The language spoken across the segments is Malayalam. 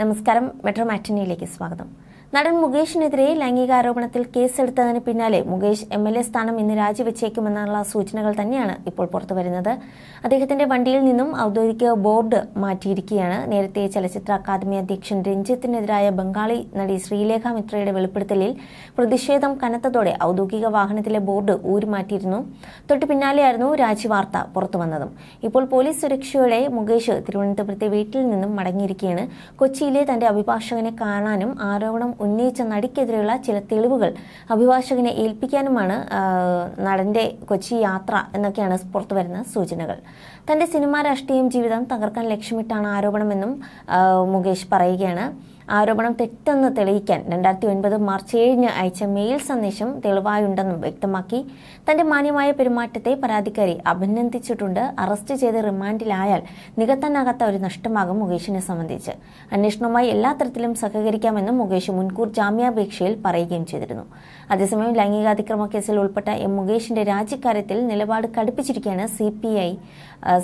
നമസ്കാരം മെട്രോ മാറ്റിനിയിലേക്ക് സ്വാഗതം നടൻ മുകേഷിനെതിരെ ലൈംഗികാരോപണത്തിൽ കേസെടുത്തതിന് പിന്നാലെ മുകേഷ് എം എൽ എ സ്ഥാനം ഇന്ന് രാജിവെച്ചേക്കുമെന്നുള്ള സൂചനകൾ തന്നെയാണ് ഇപ്പോൾ പുറത്തുവരുന്നത് അദ്ദേഹത്തിന്റെ വണ്ടിയിൽ നിന്നും ഔദ്യോഗിക ബോർഡ് മാറ്റിയിരിക്കുകയാണ് നേരത്തെ ചലച്ചിത്ര അക്കാദമി അധ്യക്ഷൻ രഞ്ജിത്തിനെതിരായ ബംഗാളി നടി ശ്രീലേഖ മിത്രയുടെ വെളിപ്പെടുത്തലിൽ പ്രതിഷേധം കനത്തതോടെ ഔദ്യോഗിക വാഹനത്തിലെ ബോർഡ് മാറ്റിയിരുന്നു തൊട്ടു പിന്നാലെയായിരുന്നു രാജിവാർത്ത പുറത്തുവന്നതും ഇപ്പോൾ പോലീസ് സുരക്ഷയോടെ മുകേഷ് തിരുവനന്തപുരത്തെ വീട്ടിൽ നിന്നും മടങ്ങിയിരിക്കുകയാണ് കൊച്ചിയിലെ തന്റെ അഭിഭാഷകനെ കാണാനും ആരോപണം ഉന്നയിച്ച നടിക്കെതിരെയുള്ള ചില തെളിവുകൾ അഭിഭാഷകനെ ഏൽപ്പിക്കാനുമാണ് നടന്റെ കൊച്ചി യാത്ര എന്നൊക്കെയാണ് പുറത്തു വരുന്ന സൂചനകൾ തന്റെ സിനിമാ രാഷ്ട്രീയം ജീവിതം തകർക്കാൻ ലക്ഷ്യമിട്ടാണ് ആരോപണമെന്നും മുകേഷ് പറയുകയാണ് ആരോപണം തെറ്റെന്ന് തെളിയിക്കാൻ രണ്ടായിരത്തി ഒൻപത് മാർച്ച് ഏഴിന് അയച്ച മെയിൽ സന്ദേശം തെളിവായുണ്ടെന്നും വ്യക്തമാക്കി തന്റെ മാന്യമായ പെരുമാറ്റത്തെ പരാതിക്കാരി അഭിനന്ദിച്ചിട്ടുണ്ട് അറസ്റ്റ് ചെയ്ത് റിമാൻഡിലായാൽ നികത്താനാകാത്ത ഒരു നഷ്ടമാകും മുകേഷിനെ സംബന്ധിച്ച് അന്വേഷണവുമായി എല്ലാ തരത്തിലും സഹകരിക്കാമെന്നും മുകേഷ് മുൻകൂർ ജാമ്യാപേക്ഷയിൽ പറയുകയും ചെയ്തിരുന്നു അതേസമയം ലൈംഗികാതിക്രമ കേസിൽ ഉൾപ്പെട്ട എം മുകേഷിന്റെ രാജിക്കാര്യത്തിൽ നിലപാട് കടുപ്പിച്ചിരിക്കുകയാണ് സി പി ഐ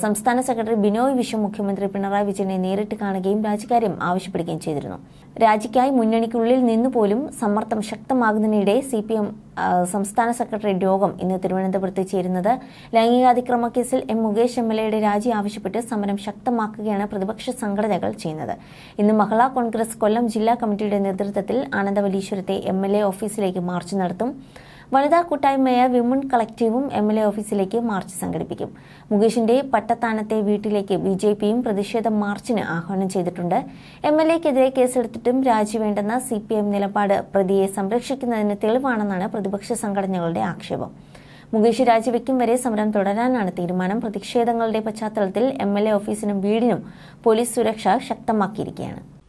സംസ്ഥാന സെക്രട്ടറി ബിനോയ് വിശ്വം മുഖ്യമന്ത്രി പിണറായി വിജയനെ നേരിട്ട് കാണുകയും രാജിക്കാര്യം ആവശ്യപ്പെടുകയും ചെയ്തിരുന്നു രാജിക്കായി മുന്നണിക്കുള്ളിൽ നിന്നുപോലും സമ്മർദ്ദം ശക്തമാകുന്നതിനിടെ സി പി എം സംസ്ഥാന സെക്രട്ടറി യോഗം ഇന്ന് തിരുവനന്തപുരത്ത് ചേരുന്നത് ലൈംഗികാതിക്രമ കേസിൽ എം മുകേഷ് എം എൽ എയുടെ രാജി ആവശ്യപ്പെട്ട് സമരം ശക്തമാക്കുകയാണ് പ്രതിപക്ഷ സംഘടനകൾ ചെയ്യുന്നത് ഇന്ന് മഹിളാ കോൺഗ്രസ് കൊല്ലം ജില്ലാ കമ്മിറ്റിയുടെ നേതൃത്വത്തിൽ ആനന്ദവല്ലീശ്വരത്തെ എം എൽ എ ഓഫീസിലേക്ക് മാർച്ച് നടത്തും വനിതാ കൂട്ടായ്മയായ വിമൺ കളക്റ്റീവും എം എൽ എ ഓഫീസിലേക്ക് മാർച്ച് സംഘടിപ്പിക്കും മുകേഷിന്റെ പട്ടത്താനത്തെ വീട്ടിലേക്ക് ബി ജെ പിയും പ്രതിഷേധ മാർച്ചിന് ആഹ്വാനം ചെയ്തിട്ടുണ്ട് എം എൽ എക്കെതിരെ കേസെടുത്തിട്ടും രാജിവേണ്ടെന്ന സി പി എം നിലപാട് പ്രതിയെ സംരക്ഷിക്കുന്നതിന് തെളിവാണെന്നാണ് പ്രതിപക്ഷ സംഘടനകളുടെ ആക്ഷേപം മുകേഷ് രാജിവെക്കും വരെ സമരം തുടരാനാണ് തീരുമാനം പ്രതിഷേധങ്ങളുടെ പശ്ചാത്തലത്തിൽ എം എൽ എ ഓഫീസിനും വീടിനും പോലീസ് സുരക്ഷ ശക്തമാക്കിയിരിക്കുകയാണ്